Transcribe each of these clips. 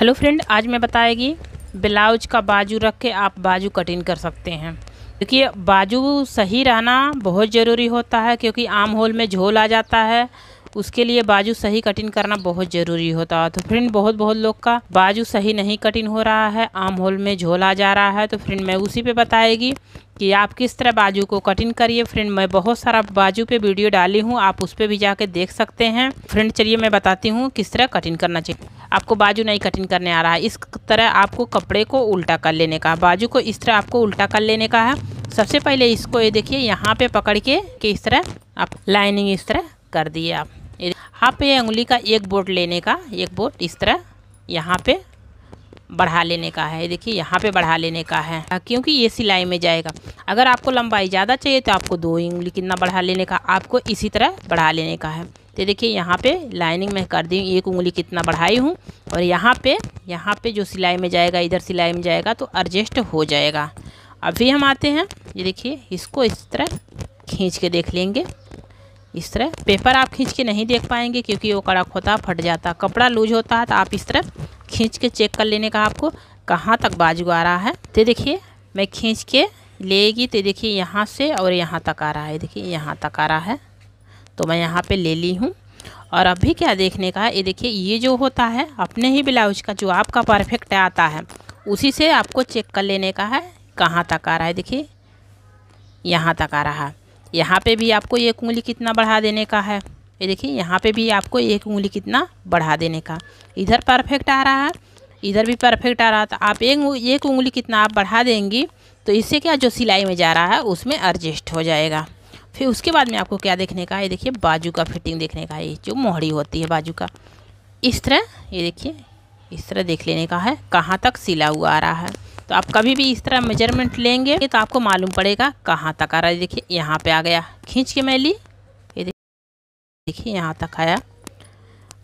hello friend आज मैं बताएगी ब्लाउज का बाजू रख के आप बाजू कटिंग कर सकते हैं क्योंकि बाजू सही रहना बहुत ज़रूरी होता है क्योंकि आम होल में झोल आ जाता है उसके लिए बाजू सही कटिंग करना बहुत ज़रूरी होता है तो फ्रेंड बहुत बहुत लोग का बाजू सही नहीं कटिंग हो रहा है आम होल में झोल आ जा रहा है तो फ्रेंड मैं उसी पे बताएगी कि आप किस तरह बाजू को कटिंग करिए फ्रेंड मैं बहुत सारा बाजू पे वीडियो डाली हूँ आप उस पर भी जाके देख सकते हैं फ्रेंड चलिए मैं बताती हूँ किस तरह कटिंग करना चाहिए आपको बाजू नहीं कटिंग करने आ रहा है इस तरह आपको कपड़े को उल्टा कर लेने का बाजू को इस तरह आपको उल्टा कर लेने का है सबसे पहले इसको ये देखिए यहाँ पे पकड़ के कि इस तरह आप लाइनिंग इस तरह कर दिए आप आप पे उंगली का एक बोट लेने का एक बोट इस तरह यहाँ पे बढ़ा लेने का है देखिए यहाँ पे बढ़ा लेने का है क्योंकि ये सिलाई में जाएगा अगर आपको लंबाई ज़्यादा चाहिए तो आपको दो उंगली कितना बढ़ा लेने का आपको इसी तरह बढ़ा लेने का है तो देखिए यहाँ पे लाइनिंग में कर दी एक उंगली कितना बढ़ाई हूँ और यहाँ पे यहाँ पे जो सिलाई में जाएगा इधर सिलाई में जाएगा तो एडजस्ट हो जाएगा अभी हम आते हैं ये देखिए इसको इस तरह खींच के देख लेंगे इस तरह पेपर आप खींच के नहीं देख पाएंगे क्योंकि वो कड़क होता फट जाता कपड़ा लूज होता है तो आप इस तरह खींच के चेक कर लेने का आपको कहाँ तक बाजू आ रहा है तो देखिए मैं खींच के लेगी तो देखिए यहाँ से और यहाँ तक आ रहा है देखिए यहाँ तक आ रहा है तो मैं यहाँ पे ले ली हूँ और अभी क्या देखने का है ये देखिए ये जो होता है अपने ही ब्लाउज का जो आपका परफेक्ट आता है उसी से आपको चेक कर लेने का है कहाँ तक आ रहा है देखिए यहाँ तक आ रहा है यहाँ पे भी आपको एक उंगली कितना बढ़ा देने का है ये देखिए यहाँ पे भी आपको एक उंगली कितना बढ़ा देने का इधर परफेक्ट आ रहा है इधर भी परफेक्ट आ रहा था तो आप एक एक उंगली कितना आप बढ़ा देंगी तो इससे क्या जो सिलाई में जा रहा है उसमें एडजस्ट हो जाएगा फिर उसके बाद में आपको क्या देखने का है देखिए बाजू का फिटिंग देखने का है जो मोहड़ी होती है बाजू का इस तरह ये देखिए इस तरह देख लेने का है कहाँ तक सिला हुआ आ रहा है तो आप कभी भी इस तरह मेजरमेंट लेंगे तो आपको मालूम पड़ेगा कहाँ तक आ रहा है देखिए यहाँ पे आ गया खींच के मैं ली ये देखिए यहाँ तक आया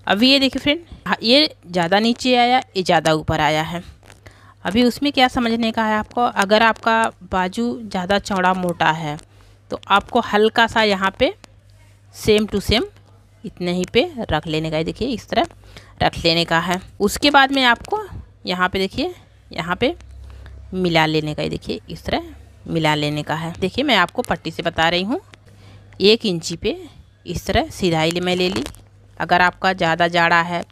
अभी ये देखिए फ्रेंड हाँ, ये ज़्यादा नीचे आया ये ज़्यादा ऊपर आया है अभी उसमें क्या समझने का है आपको अगर आपका बाजू ज़्यादा चौड़ा मोटा है तो आपको हल्का सा यहाँ पे सेम टू सेम इतने ही पे रख लेने का है देखिए इस तरह रख लेने का है उसके बाद में आपको यहाँ पे देखिए यहाँ पे मिला लेने का ये देखिए इस तरह मिला लेने का है देखिए मैं आपको पट्टी से बता रही हूँ एक इंची पे इस तरह सिधाई मैं ले ली अगर आपका ज़्यादा जाड़ा है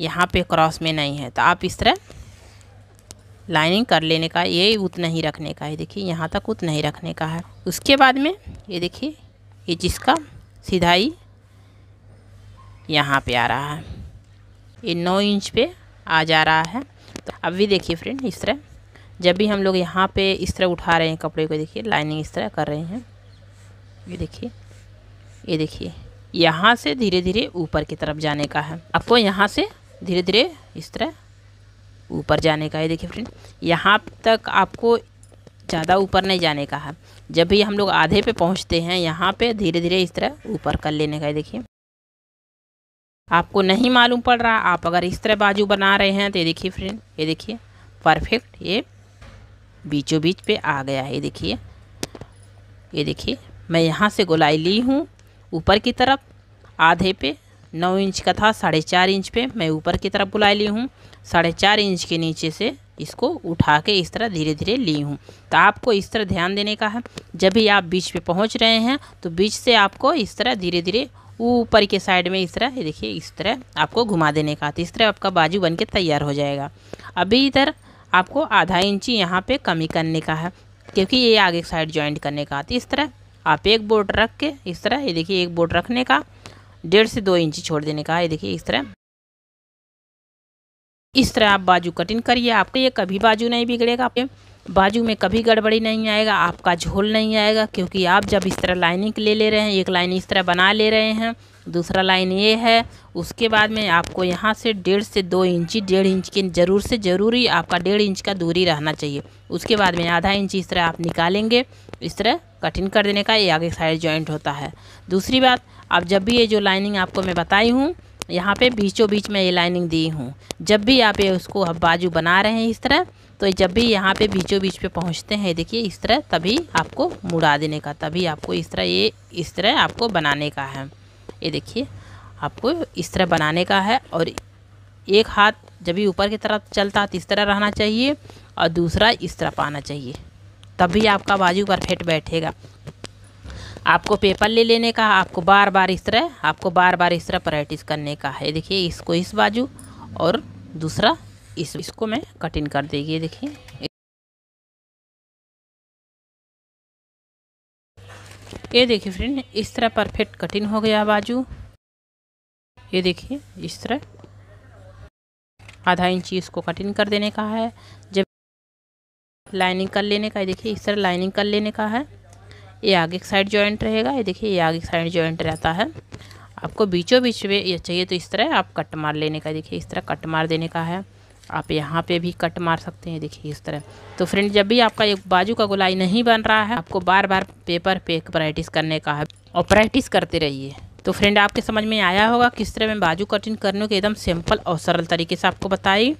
यहाँ पे क्रॉस में नहीं है तो आप इस तरह लाइनिंग कर लेने का ये उतना ही रखने का है देखिए यहाँ तक उतना ही रखने का है उसके बाद में ये देखिए ये जिसका सिधाई यहाँ पे आ रहा है ये नौ इंच पे आ जा रहा है तो अभी देखिए फ्रेंड इस तरह जब भी हम लोग यहाँ पे इस तरह उठा रहे हैं कपड़े को देखिए लाइनिंग इस तरह कर रहे हैं ये देखिए ये देखिए यहाँ से धीरे धीरे ऊपर की तरफ जाने का है आपको यहाँ से धीरे धीरे इस तरह ऊपर जाने का है देखिए फ्रेंड यहाँ तक आपको ज़्यादा ऊपर नहीं जाने का है जब भी हम लोग आधे पे पहुँचते हैं यहाँ पे धीरे धीरे इस तरह ऊपर कर लेने का है देखिए आपको नहीं मालूम पड़ रहा आप अगर इस तरह बाजू बना रहे हैं तो ये देखिए फ्रेंड ये देखिए परफेक्ट ये बीचों बीच पे आ गया है ये देखिए ये देखिए मैं यहाँ से गोलाई ली हूँ ऊपर की तरफ आधे पे नौ इंच का था साढ़े चार इंच पे मैं ऊपर की तरफ गोलाई ली हूँ साढ़े चार इंच के नीचे से इसको उठा के इस तरह धीरे धीरे ली हूँ तो आपको इस तरह ध्यान देने का है जब भी आप बीच पे पहुँच रहे हैं तो बीच से आपको इस तरह धीरे धीरे ऊपर के साइड में इस तरह देखिए इस तरह आपको घुमा देने का तो इस तरह आपका बाजू बन के तैयार हो जाएगा अभी इधर आपको आधा इंची यहाँ पे कमी करने का है क्योंकि ये आगे साइड ज्वाइंट करने का है तो इस तरह आप एक बोर्ड रख के इस तरह ये देखिए एक बोर्ड रखने का डेढ़ से दो इंची छोड़ देने का ये देखिए इस तरह इस तरह आप बाजू कटिंग करिए आपके ये कभी बाजू नहीं बिगड़ेगा आपके बाजू में कभी गड़बड़ी नहीं आएगा आपका झोल नहीं आएगा क्योंकि आप जब इस तरह लाइनिंग ले ले रहे हैं एक लाइन इस तरह बना ले रहे हैं दूसरा लाइन ये है उसके बाद में आपको यहाँ से डेढ़ से दो इंची डेढ़ इंच के ज़रूर से ज़रूरी आपका डेढ़ इंच का दूरी रहना चाहिए उसके बाद में आधा इंच इस तरह आप निकालेंगे इस तरह कटिंग कर देने का ये आगे साइड जॉइंट होता है दूसरी बात आप जब भी ये जो लाइनिंग आपको मैं बताई हूँ यहाँ पे बीचों बीच में ये लाइनिंग दी हूँ जब भी आप ये उसको बाजू बना रहे हैं इस तरह तो जब भी यहाँ पे बीचों बीच पे पहुँचते हैं देखिए इस तरह तभी आपको मुड़ा देने का तभी आपको इस तरह ये इस तरह आपको बनाने का है ये देखिए आपको इस तरह बनाने का है और एक हाथ जब भी ऊपर की तरफ चलता है तो इस तरह रहना चाहिए और दूसरा इस तरफ आना चाहिए तभी आपका बाजू परफेक्ट बैठेगा आपको पेपर ले लेने का आपको बार बार इस तरह आपको बार बार इस तरह प्रैक्टिस करने का है देखिए इसको इस बाजू और दूसरा इस इसको मैं कटिंग कर देगी देखिए ये देखिए फ्रेंड इस तरह परफेक्ट कटिंग हो गया बाजू ये देखिए इस तरह आधा इंची इसको कटिंग कर देने का है जब लाइनिंग कर लेने का देखिए इस तरह लाइनिंग कर लेने का है ये आगे एक साइड जॉइंट रहेगा ये देखिए ये आगे एक साइड जॉइंट रहता है आपको बीचों बीच में ये चाहिए तो इस तरह आप कट मार लेने का देखिए इस तरह कट मार देने का है आप यहाँ पे भी कट मार सकते हैं देखिए इस तरह तो फ्रेंड जब भी आपका एक बाजू का गुलाई नहीं बन रहा है आपको बार बार पेपर पे प्रैक्टिस करने का है और प्रैक्टिस करते रहिए तो फ्रेंड आपके समझ में आया होगा किस तरह मैं बाजू कटिंग करने के एकदम सिंपल और सरल तरीके से आपको बताई